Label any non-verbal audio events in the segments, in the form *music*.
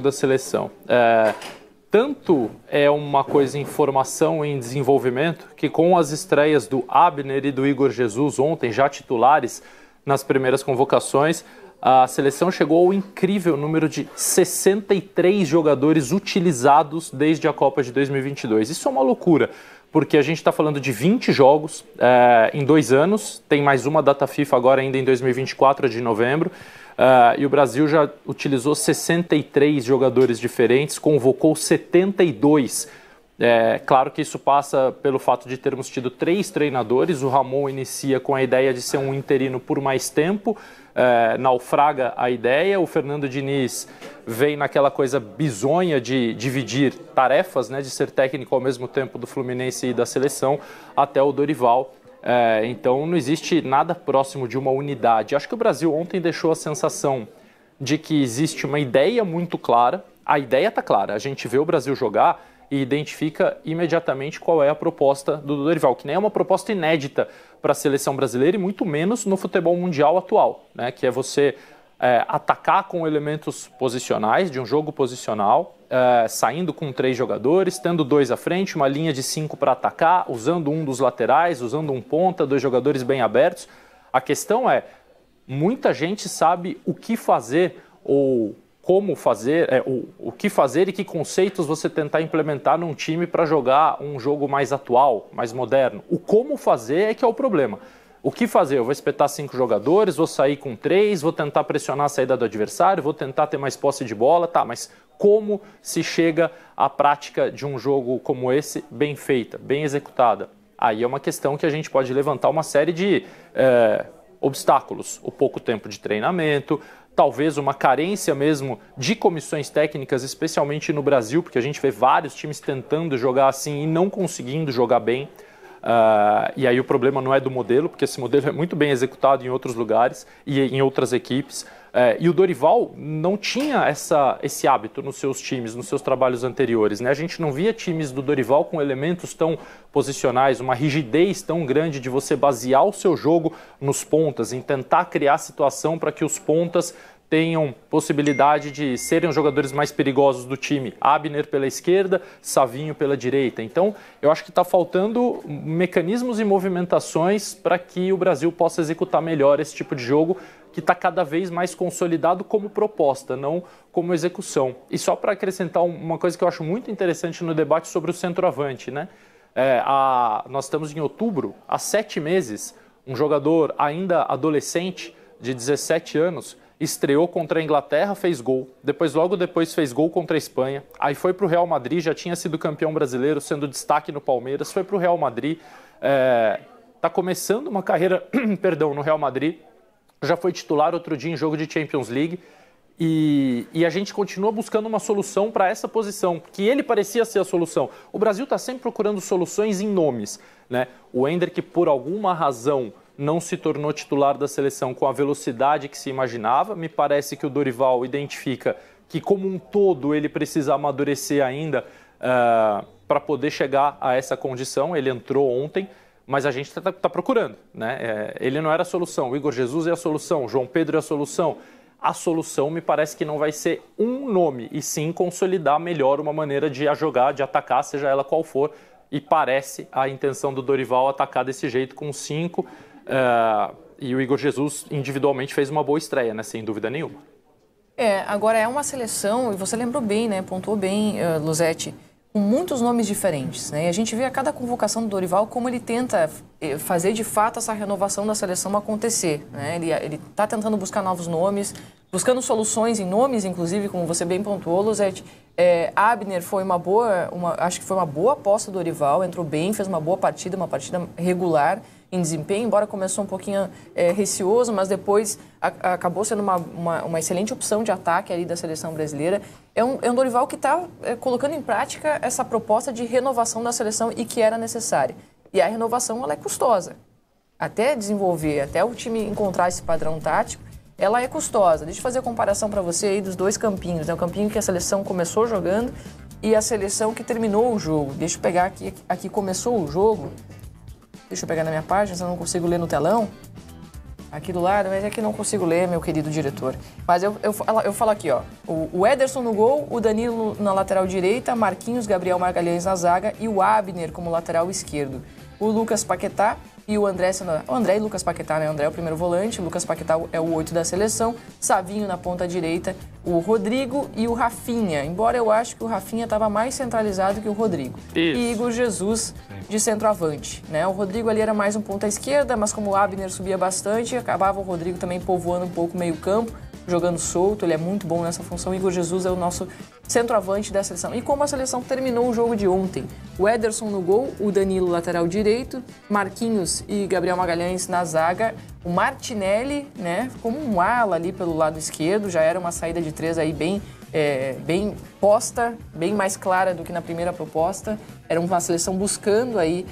da seleção. É, tanto é uma coisa em formação e em desenvolvimento que com as estreias do Abner e do Igor Jesus ontem, já titulares nas primeiras convocações, a seleção chegou ao incrível número de 63 jogadores utilizados desde a Copa de 2022. Isso é uma loucura, porque a gente está falando de 20 jogos é, em dois anos, tem mais uma data FIFA agora ainda em 2024, de novembro. Ah, e o Brasil já utilizou 63 jogadores diferentes, convocou 72. É, claro que isso passa pelo fato de termos tido três treinadores. O Ramon inicia com a ideia de ser um interino por mais tempo, é, naufraga a ideia. O Fernando Diniz vem naquela coisa bizonha de dividir tarefas, né, de ser técnico ao mesmo tempo do Fluminense e da seleção, até o Dorival é, então não existe nada próximo de uma unidade. Acho que o Brasil ontem deixou a sensação de que existe uma ideia muito clara. A ideia está clara. A gente vê o Brasil jogar e identifica imediatamente qual é a proposta do Dorival, que nem é uma proposta inédita para a seleção brasileira e muito menos no futebol mundial atual, né? Que é você é, atacar com elementos posicionais, de um jogo posicional, é, saindo com três jogadores, tendo dois à frente, uma linha de cinco para atacar, usando um dos laterais, usando um ponta, dois jogadores bem abertos. A questão é, muita gente sabe o que fazer ou como fazer, é, o, o que fazer e que conceitos você tentar implementar num time para jogar um jogo mais atual, mais moderno. O como fazer é que é o problema o que fazer? Eu vou espetar cinco jogadores, vou sair com três, vou tentar pressionar a saída do adversário, vou tentar ter mais posse de bola, tá, mas como se chega à prática de um jogo como esse bem feita, bem executada? Aí é uma questão que a gente pode levantar uma série de é, obstáculos. O pouco tempo de treinamento, talvez uma carência mesmo de comissões técnicas, especialmente no Brasil, porque a gente vê vários times tentando jogar assim e não conseguindo jogar bem. Uh, e aí o problema não é do modelo, porque esse modelo é muito bem executado em outros lugares e em outras equipes. Uh, e o Dorival não tinha essa, esse hábito nos seus times, nos seus trabalhos anteriores. Né? A gente não via times do Dorival com elementos tão posicionais, uma rigidez tão grande de você basear o seu jogo nos pontas, em tentar criar situação para que os pontas tenham possibilidade de serem os jogadores mais perigosos do time. Abner pela esquerda, Savinho pela direita. Então, eu acho que está faltando mecanismos e movimentações para que o Brasil possa executar melhor esse tipo de jogo que está cada vez mais consolidado como proposta, não como execução. E só para acrescentar uma coisa que eu acho muito interessante no debate sobre o centroavante, né? É, a, nós estamos em outubro, há sete meses, um jogador ainda adolescente de 17 anos estreou contra a Inglaterra, fez gol, depois logo depois fez gol contra a Espanha, aí foi para o Real Madrid, já tinha sido campeão brasileiro, sendo destaque no Palmeiras, foi para o Real Madrid, está é, começando uma carreira, *clears throat* perdão, no Real Madrid, já foi titular outro dia em jogo de Champions League, e, e, a gente continua buscando uma solução para essa posição, que ele parecia ser a solução. O Brasil está sempre procurando soluções em nomes. Né? O Ender, que por alguma razão não se tornou titular da seleção com a velocidade que se imaginava. Me parece que o Dorival identifica que, como um todo, ele precisa amadurecer ainda uh, eh, para poder chegar a essa condição. Ele entrou ontem, mas a gente está tá, tá procurando. Né? É, ele não era a solução. O Igor Jesus é a solução, João Pedro é a solução. A solução me parece que não vai ser um nome, e sim consolidar melhor uma maneira de a jogar, de atacar, seja ela qual for. E parece a intenção do Dorival atacar desse jeito com cinco Uh, e o Igor Jesus individualmente fez uma boa estreia, né? Sem dúvida nenhuma. É, agora é uma seleção, e você lembrou bem, né? Pontuou bem, uh, eh, Luzete, com muitos nomes diferentes, né? E a gente vê a cada convocação do Dorival como ele tenta eh, fazer de fato essa renovação da seleção acontecer, né? Ele, ele tá tentando buscar novos nomes, buscando soluções em nomes, inclusive, como você bem pontuou, Luzete. É, Abner foi uma boa, uma, acho que foi uma boa aposta do Dorival, entrou bem, fez uma boa partida, uma partida regular em desempenho, embora começou um pouquinho é, receoso, mas depois a, acabou sendo uma, uma, uma, excelente opção de ataque ali da seleção brasileira. É um, é um Dorival que está é, eh, colocando em prática essa proposta de renovação da seleção e que era necessária. E a renovação ela é custosa. Até desenvolver, até o time encontrar esse padrão tático, ela é custosa. Deixa eu fazer a comparação para você aí dos dois campinhos. Né? O campinho que a seleção começou jogando e a seleção que terminou o jogo. Deixa eu pegar aqui, aqui começou o jogo. Deixa eu pegar na minha página, se eu não consigo ler no telão. Aqui do lado, mas é que não consigo ler, meu querido diretor. Mas eu, eu, eu falo aqui, ó. O, Ederson no gol, o Danilo na lateral direita, Marquinhos Gabriel Margalhães na zaga e o Abner como lateral esquerdo. O Lucas Paquetá e o André o André e Lucas Paquetá, né? O André é o primeiro volante, o Lucas Paquetá é o oito da seleção, Savinho na ponta direita, o Rodrigo e o Rafinha. Embora eu acho que o Rafinha estava mais centralizado que o Rodrigo. Isso. E Igor Jesus de centroavante, né? O Rodrigo ali era mais um ponta esquerda, mas como o Abner subia bastante, acabava o Rodrigo também povoando um pouco o meio-campo jogando solto, ele é muito bom nessa função. Igor Jesus é o nosso centroavante da seleção. E como a seleção terminou o jogo de ontem? O Ederson no gol, o Danilo lateral direito, Marquinhos e Gabriel Magalhães na zaga, o Martinelli, né, como um ala ali pelo lado esquerdo, já era uma saída de três aí bem é, bem posta, bem mais clara do que na primeira proposta. Era uma seleção buscando aí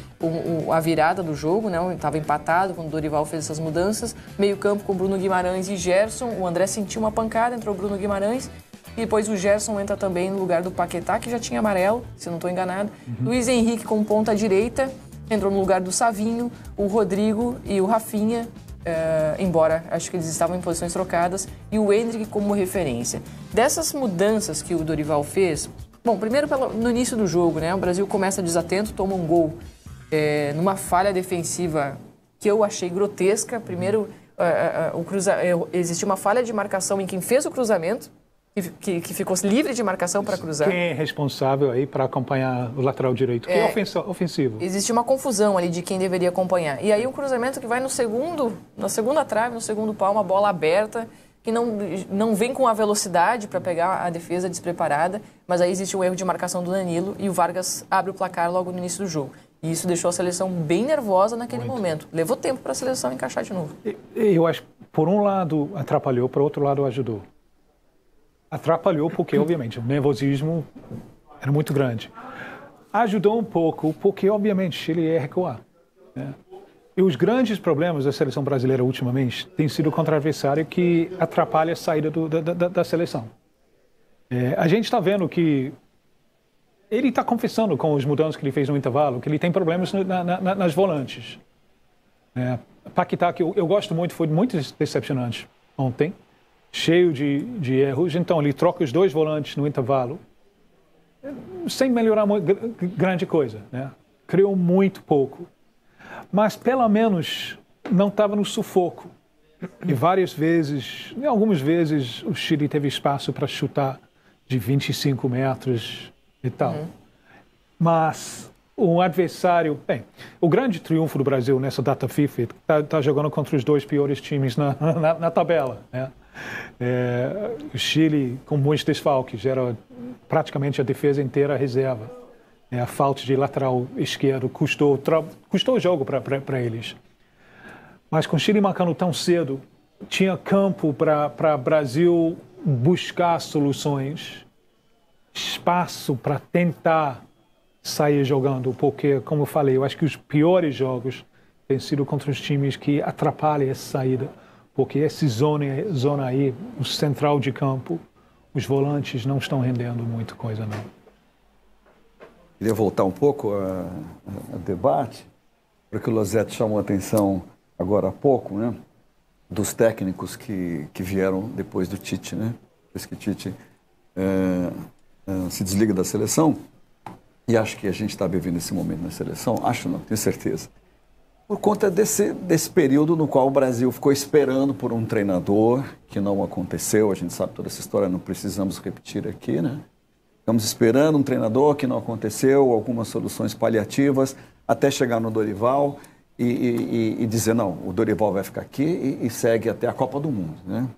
a virada do jogo, né? Estava empatado quando o Dorival fez essas mudanças. Meio campo com Bruno Guimarães e Gerson. O André sentiu uma pancada, entrou o Bruno Guimarães. E depois o Gerson entra também no lugar do Paquetá, que já tinha amarelo, se não estou enganado. Uhum. Luiz Henrique com ponta direita entrou no lugar do Savinho, o Rodrigo e o Rafinha uh, embora acho que eles estavam em posições trocadas, e o Hendrick como referência. Dessas mudanças que o Dorival fez, bom, primeiro pelo, no início do jogo, né? O Brasil começa desatento, toma um gol é, numa falha defensiva que eu achei grotesca. Primeiro, uh, uh, cruza... existiu uma falha de marcação em quem fez o cruzamento, que, que ficou livre de marcação para cruzar. Quem é responsável aí para acompanhar o lateral direito? Quem que é, é. ofensivo. Existe uma confusão ali de quem deveria acompanhar. E aí um cruzamento que vai no segundo, na segunda trave, no segundo pau, uma bola aberta que não, não vem com a velocidade para pegar a defesa despreparada, mas aí existe o erro de marcação do Danilo e o Vargas abre o placar logo no início do jogo. E isso deixou a seleção bem nervosa naquele Muito. momento. Levou tempo para a seleção encaixar de novo. Eu acho, por um lado, atrapalhou, por outro lado, ajudou atrapalhou porque, obviamente, o nervosismo era muito grande. Ajudou um pouco porque, obviamente, Chile ia é recuar. Né? E os grandes problemas da seleção brasileira ultimamente tem sido contra o adversário que atrapalha a saída do, da, da, da, seleção. É, a gente está vendo que ele está confessando com os mudanças que ele fez no intervalo, que ele tem problemas na, na, nas volantes. É, né? Paquetá, que eu, eu, gosto muito, foi muito decepcionante ontem cheio de, de erros. Então, ele troca os dois volantes no intervalo, sem melhorar muito, grande coisa. Né? Criou muito pouco. Mas, pelo menos, não estava no sufoco. E várias vezes, algumas vezes, o Chile teve espaço para chutar de 25 metros e tal. Uhum. Mas o adversário. Bem, o grande triunfo do Brasil nessa data FIFA está tá jogando contra os dois piores times na, *laughs* na, na tabela. Né? É, o Chile, com muitos desfalques, era praticamente a defesa inteira reserva. É, a falta de lateral esquerdo custou, custou o jogo para eles. Mas com o Chile marcando tão cedo, tinha campo para Brasil buscar soluções, espaço para tentar sair jogando, porque, como eu falei, eu acho que os piores jogos têm sido contra os times que atrapalham essa saída porque esse zone, zona aí, o central de campo, os volantes não estão rendendo muito coisa não. Queria voltar um pouco ao debate, para que o Lozete chamou a atenção agora há pouco, né? Dos técnicos que, que vieram depois do Tite, né? Depois que Tite é, é, se desliga da seleção, e acho que a gente está vivendo esse momento na seleção, acho não, tenho certeza, por conta desse, desse período no qual o Brasil ficou esperando por um treinador, que não aconteceu, a gente sabe toda essa história, não precisamos repetir aqui, né? Ficamos esperando um treinador que não aconteceu, algumas soluções paliativas, até chegar no Dorival e, e, e dizer, não, o Dorival vai ficar aqui e, e segue até a Copa do Mundo, né?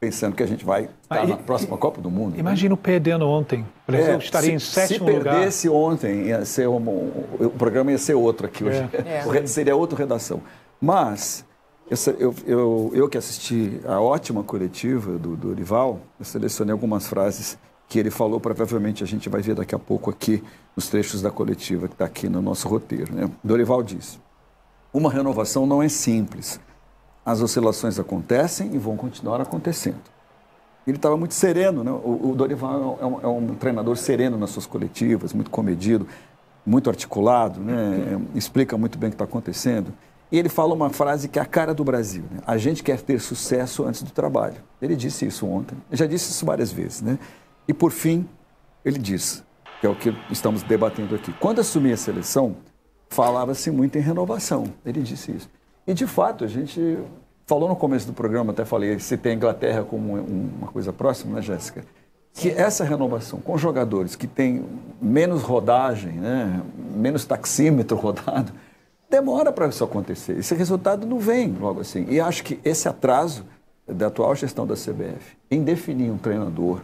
pensando que a gente vai ah, estar na próxima e, Copa do Mundo. Imagino né? perdendo ontem. Por exemplo, é, estaria se, em sétimo lugar. Se perdesse lugar. ontem, ia ser um, o programa ia ser outro aqui hoje. É. É. *laughs* Seria outra redação. Mas, eu, eu, eu, que assisti a ótima coletiva do, do Rival, eu selecionei algumas frases que ele falou, provavelmente a gente vai ver daqui a pouco aqui nos trechos da coletiva que está aqui no nosso roteiro. Né? Dorival diz: Uma renovação não é simples, as oscilações acontecem e vão continuar acontecendo. Ele estava muito sereno, né? O, o Dorival é, é um, é um, treinador sereno nas suas coletivas, muito comedido, muito articulado, né? Explica muito bem o que está acontecendo. E ele fala uma frase que é a cara do Brasil: né? a gente quer ter sucesso antes do trabalho. Ele disse isso ontem, já disse isso várias vezes, né? E por fim, ele diz, que é o que estamos debatendo aqui. Quando assumi a seleção, falava-se muito em renovação. Ele disse isso. E de fato, a gente falou no começo do programa, até falei, tem a Inglaterra como uma coisa próxima, né, Jéssica? Que essa renovação com jogadores que têm menos rodagem, né, menos taxímetro *laughs* rodado, demora para isso acontecer. Esse resultado não vem logo assim. E acho que esse atraso da atual gestão da CBF em definir um treinador,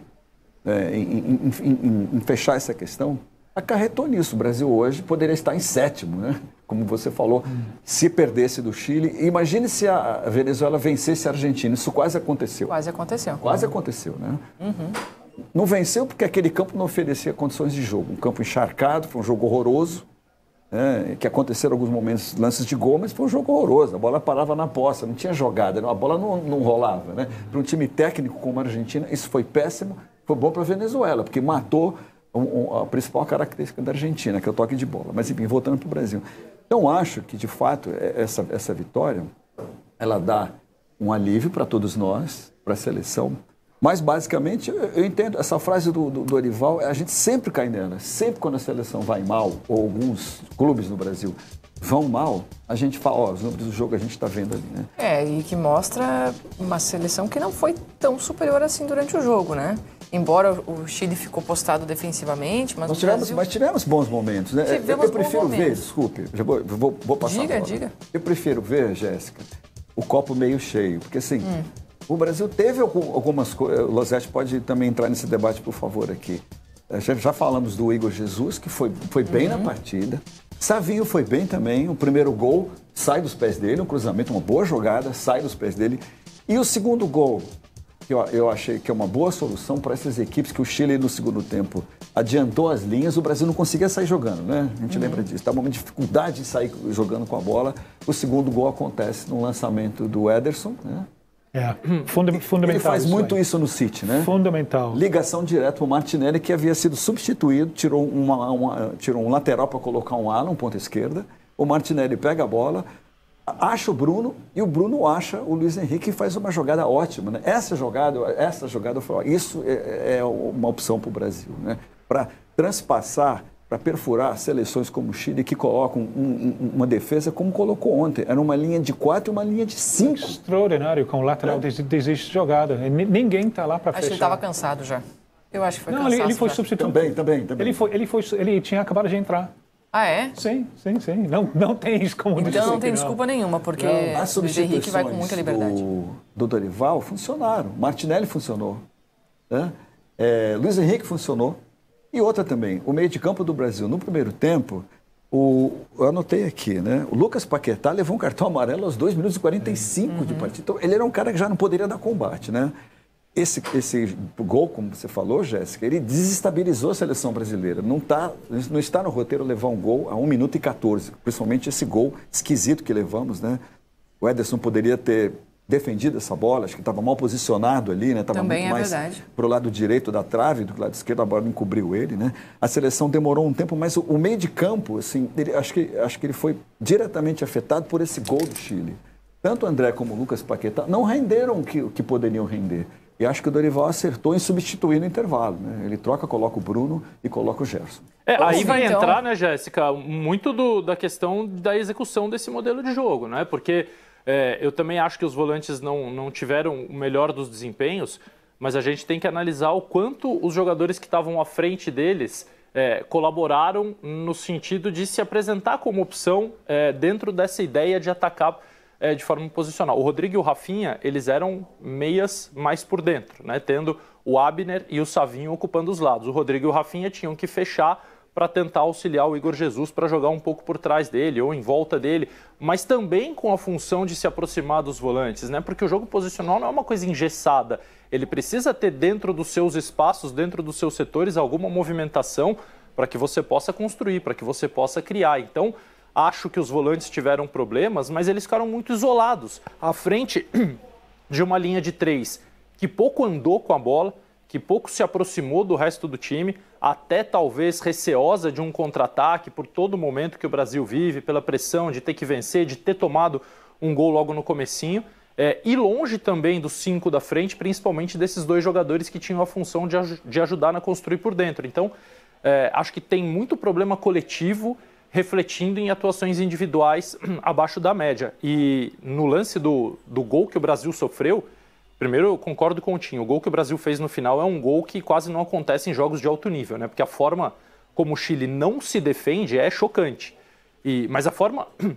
é, em, em, em, em fechar essa questão, acarretou nisso. O Brasil hoje poderia estar em sétimo, né? como você falou, hum. se perdesse do Chile. Imagine se a Venezuela vencesse a Argentina. Isso quase aconteceu. Quase aconteceu. Quase aconteceu, né? Uhum. Não venceu porque aquele campo não oferecia condições de jogo. Um campo encharcado, foi um jogo horroroso. Né? que aconteceram alguns momentos, lances de gol, mas foi um jogo horroroso. A bola parava na poça, não tinha jogada, a bola não, não rolava. Né? Para um time técnico como a Argentina, isso foi péssimo. Foi bom para a Venezuela, porque matou a principal característica da Argentina, que é o toque de bola. Mas, enfim, voltando para o Brasil. Então, acho que, de fato, é, essa, essa vitória, ela dá um alívio para todos nós, para a seleção. Mas, basicamente, eu entendo essa frase do, do Dorival, a gente sempre cai nela. Sempre quando a seleção vai mal, ou alguns clubes no Brasil vão mal, a gente fala, ó, os números do jogo a gente está vendo ali, né? É, e que mostra uma seleção que não foi tão superior assim durante o jogo, né? embora o Chile ficou postado defensivamente, mas Nós tivemos, Brasil... mas tivemos bons momentos, né? Tivemos eu, prefiro ver, desculpe, vou, vou, vou passar Diga, diga. Eu prefiro ver, Jéssica, o copo meio cheio, porque assim, hum. o Brasil teve algumas coisas, eh, Losete pode também entrar nesse debate, por favor, aqui. Eh, já, já falamos do Igor Jesus, que foi, foi bem uhum. na partida. Savinho foi bem também. O primeiro gol sai dos pés dele, um cruzamento, uma boa jogada, sai dos pés dele. E o segundo gol, eu, eu achei que é uma boa solução para essas equipes que o Chile no segundo tempo adiantou as linhas, o Brasil não conseguia sair jogando, né? A gente uhum. lembra disso. Estava uma dificuldade de sair jogando com a bola. O segundo gol acontece no lançamento do Ederson, né? É, funda fundamental. Ele faz isso muito aí. isso no City, né? Fundamental. Ligação direta para o Martinelli, que havia sido substituído, tirou, uma, uma tirou um lateral para colocar um ala, um ponta esquerda. O Martinelli pega a bola, acha o Bruno e o Bruno acha o Luiz Henrique e faz uma jogada ótima. Né? Essa jogada, essa jogada, eu isso é, é uma opção para o Brasil, né? para transpassar, para perfurar seleções como o Chile que colocam um, um, uma defesa como colocou ontem. Era uma linha de quatro e uma linha de cinco. É extraordinário, com o lateral é. desiste de jogada. Ninguém está lá para fechar. Acho que ele estava cansado já. Eu acho que foi Não, ele, ele foi substituído. Também, também, também. Ele, foi, ele, foi, ele tinha acabado de entrar. Ah, é? Sim, sim, sim. Não, não tem isso como Então desculpa, não tem desculpa não. nenhuma, porque o Luiz Henrique vai com muita liberdade. Do, do Dorival funcionaram. Martinelli funcionou. Né? É, Luiz Henrique funcionou. E outra também, o meio de campo do Brasil, no primeiro tempo, o, eu anotei aqui, né? O Lucas Paquetá levou um cartão amarelo aos 2 minutos e 45 uhum. de partida. Então, ele era um cara que já não poderia dar combate, né? Esse, esse gol, como você falou, Jéssica, ele desestabilizou a seleção brasileira. Não, tá, não está no roteiro levar um gol a 1 minuto e 14, principalmente esse gol esquisito que levamos, né? O Ederson poderia ter defendido essa bola, acho que estava mal posicionado ali, né? Estava muito é mais para o lado direito da trave do que lado esquerdo, a bola encobriu ele, né? A seleção demorou um tempo, mas o, o meio de campo, assim, ele, acho, que, acho que ele foi diretamente afetado por esse gol do Chile. Tanto André como Lucas Paquetá não renderam o que, o que poderiam render. E acho que o Dorival acertou em substituir no intervalo. Né? Ele troca, coloca o Bruno e coloca o Gerson. É, aí vai então- entrar, né, Jéssica, muito do, da questão da execução desse modelo de jogo, né? Porque é, eu também acho que os volantes não, não tiveram o melhor dos desempenhos, mas a gente tem que analisar o quanto os jogadores que estavam à frente deles é, colaboraram no sentido de se apresentar como opção é, dentro dessa ideia de atacar é, de forma posicional. O Rodrigo e o Rafinha, eles eram meias mais por dentro, né? tendo o Abner e o Savinho ocupando os lados. O Rodrigo e o Rafinha tinham que fechar para tentar auxiliar o Igor Jesus para jogar um pouco por trás dele ou em volta dele, mas também com a função de se aproximar dos volantes, né? Porque o jogo posicional não é uma coisa engessada. Ele precisa ter dentro dos seus espaços, dentro dos seus setores, alguma movimentação para que você possa construir, para que você possa criar. Então, acho que os volantes tiveram problemas, mas eles ficaram muito isolados à frente *clears throat* de uma linha de três que pouco andou com a bola, que pouco se aproximou do resto do time, até talvez receosa de um contra-ataque por todo o momento que o Brasil vive, pela pressão de ter que vencer, de ter tomado um gol logo no comecinho. É, e longe também dos cinco da frente, principalmente desses dois jogadores que tinham a função de, aj de ajudar na construir por dentro. Então, é, acho que tem muito problema coletivo refletindo em atuações individuais *clears throat* abaixo da média. E no lance do, do gol que o Brasil sofreu, primeiro eu concordo com o Tinho, o gol que o Brasil fez no final é um gol que quase não acontece em jogos de alto nível, né? Porque a forma como o Chile não se defende é chocante. E, mas a forma *clears throat*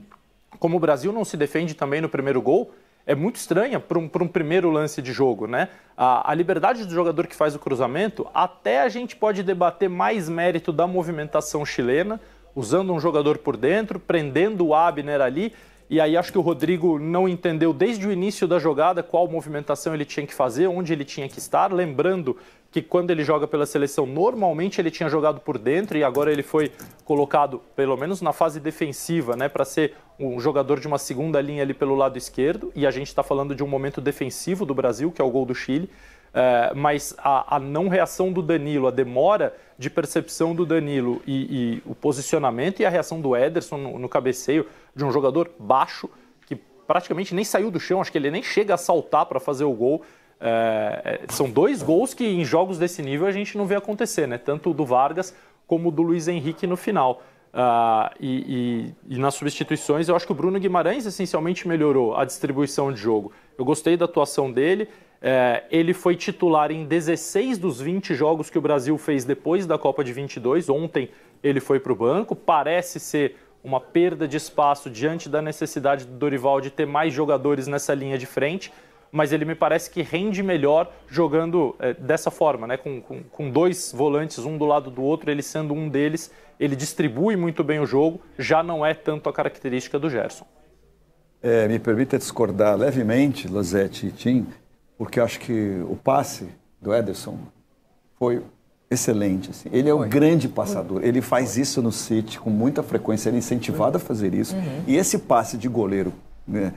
como o Brasil não se defende também no primeiro gol é muito estranha para um, para um primeiro lance de jogo, né? A, a, liberdade do jogador que faz o cruzamento, até a gente pode debater mais mérito da movimentação chilena usando um jogador por dentro, prendendo o Abner ali. E aí acho que o Rodrigo não entendeu desde o início da jogada qual movimentação ele tinha que fazer, onde ele tinha que estar. Lembrando que quando ele joga pela seleção, normalmente ele tinha jogado por dentro e agora ele foi colocado, pelo menos na fase defensiva, né, para ser um jogador de uma segunda linha ali pelo lado esquerdo. E a gente está falando de um momento defensivo do Brasil, que é o gol do Chile. É, mas a, a, não reação do Danilo, a demora de percepção do Danilo e, e o posicionamento e a reação do Ederson no, no cabeceio de um jogador baixo, que praticamente nem saiu do chão, acho que ele nem chega a saltar para fazer o gol, é, é, são dois gols que em jogos desse nível a gente não vê acontecer, né? Tanto do Vargas como do Luiz Henrique no final. Uh, e, e, e, nas substituições, eu acho que o Bruno Guimarães essencialmente melhorou a distribuição de jogo. Eu gostei da atuação dele. É, ele foi titular em 16 dos 20 jogos que o Brasil fez depois da Copa de 22. Ontem ele foi para o banco. Parece ser uma perda de espaço diante da necessidade do Dorival de ter mais jogadores nessa linha de frente mas ele me parece que rende melhor jogando é, dessa forma, né? Com, com, com, dois volantes, um do lado do outro, ele sendo um deles, ele distribui muito bem o jogo, já não é tanto a característica do Gerson. É, me permita discordar levemente, Lozette, e Tim, porque acho que o passe do Ederson foi excelente. Assim. Ele é um grande passador. Ele faz isso no City com muita frequência. Ele é incentivado a fazer isso. Uhum. E esse passe de goleiro né,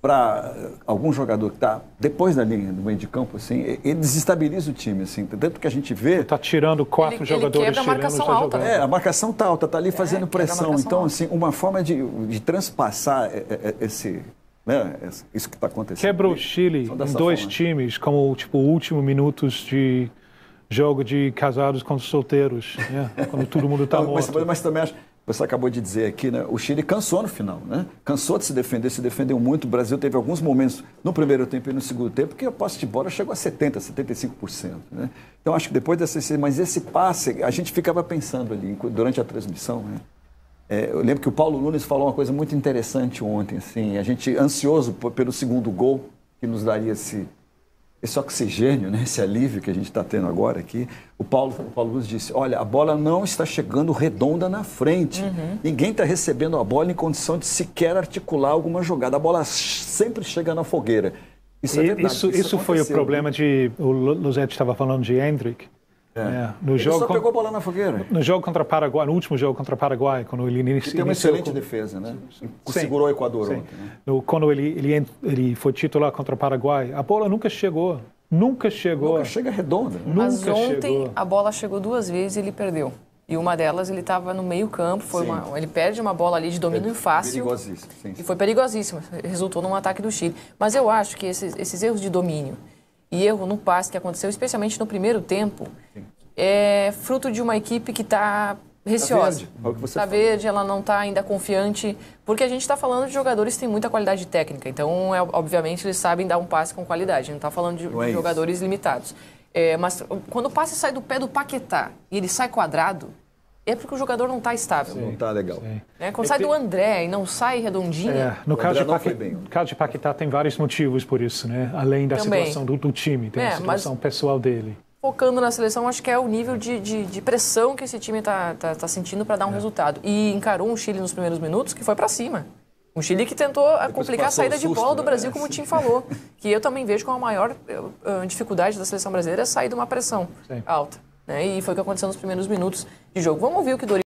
para eh, algum jogador que está depois da linha do meio de campo, assim, ele desestabiliza o time, assim, tanto que a gente vê... Está tirando quatro ele, jogadores, ele a marcação tirando, alta. É, a marcação está alta, está ali é, fazendo pressão. Então, alta. assim, uma forma de, de transpassar eh, eh, esse... Né, isso que está acontecendo. Quebra o Chile em dois forma. times, como, tipo, último minutos de jogo de casados contra solteiros, né? quando todo mundo está *laughs* morto. Mas, mas também acho você acabou de dizer aqui, né? O Chile cansou no final, né? Cansou de se defender, se defendeu muito. O Brasil teve alguns momentos no primeiro tempo e no segundo tempo que a posse de bola chegou a 70%, 75%. Né? Então acho que depois dessa. Mas esse passe, a gente ficava pensando ali durante a transmissão, né? É, eu lembro que o Paulo Nunes falou uma coisa muito interessante ontem, assim, a gente ansioso pelo segundo gol que nos daria esse, esse oxigênio, né, esse alívio que a gente está tendo agora aqui. O Paulo, o Paulo Luz disse: olha, a bola não está chegando redonda na frente. Uhum. Ninguém está recebendo a bola em condição de sequer articular alguma jogada. A bola sempre chega na fogueira. Isso é verdade. Isso, isso, isso foi o problema né? de. O Luzete estava falando de Hendrick. É. é. no ele jogo só pegou bola na fogueira. No jogo contra Paraguai, no último jogo contra Paraguai, quando ele iniciou... tem uma excelente com... defesa, né? Sim. Segurou o Equador Sim. ontem. Né? No, quando ele, ele, ele foi titular contra o Paraguai, a bola nunca chegou. Nunca chegou. Nunca chega redonda. Né? Mas ontem chegou. a bola chegou duas vezes e ele perdeu. E uma delas ele estava no meio campo, foi uma, ele perde uma bola ali de domínio é, fácil. Perigosíssimo, sim, sim. E foi perigosíssimo, resultou num ataque do Chile. Mas eu acho que esses, esses erros de domínio e erro no passe que aconteceu, especialmente no primeiro tempo, é fruto de uma equipe que está receosa. Está verde. É tá verde, ela não está ainda confiante, porque a gente está falando de jogadores que têm muita qualidade técnica. Então, é, obviamente, eles sabem dar um passe com qualidade. não está falando de, é jogadores isso. limitados. É, mas quando o passe sai do pé do Paquetá e ele sai quadrado, é porque o jogador não está estável. Tá sim, não está legal. É, quando sai é do André e não sai redondinho. É, no caso de, Paquetá, bem, caso de, Paquetá, tem vários motivos por isso, né? Além da Também. situação do, do, time, tem é, a situação pessoal dele. Focando na seleção, acho que é o nível de, de, de pressão que esse time está tá, tá sentindo para dar um é. resultado. E encarou um Chile nos primeiros minutos que foi para cima. Um Chile que tentou Depois complicar a saída susto, de bola do né? Brasil, né? como o é, Tim falou. *laughs* que eu também vejo como a maior uh, dificuldade da seleção brasileira é sair de uma pressão Sim. alta. Né? E foi o que aconteceu nos primeiros minutos de jogo. Vamos ouvir o que Dorival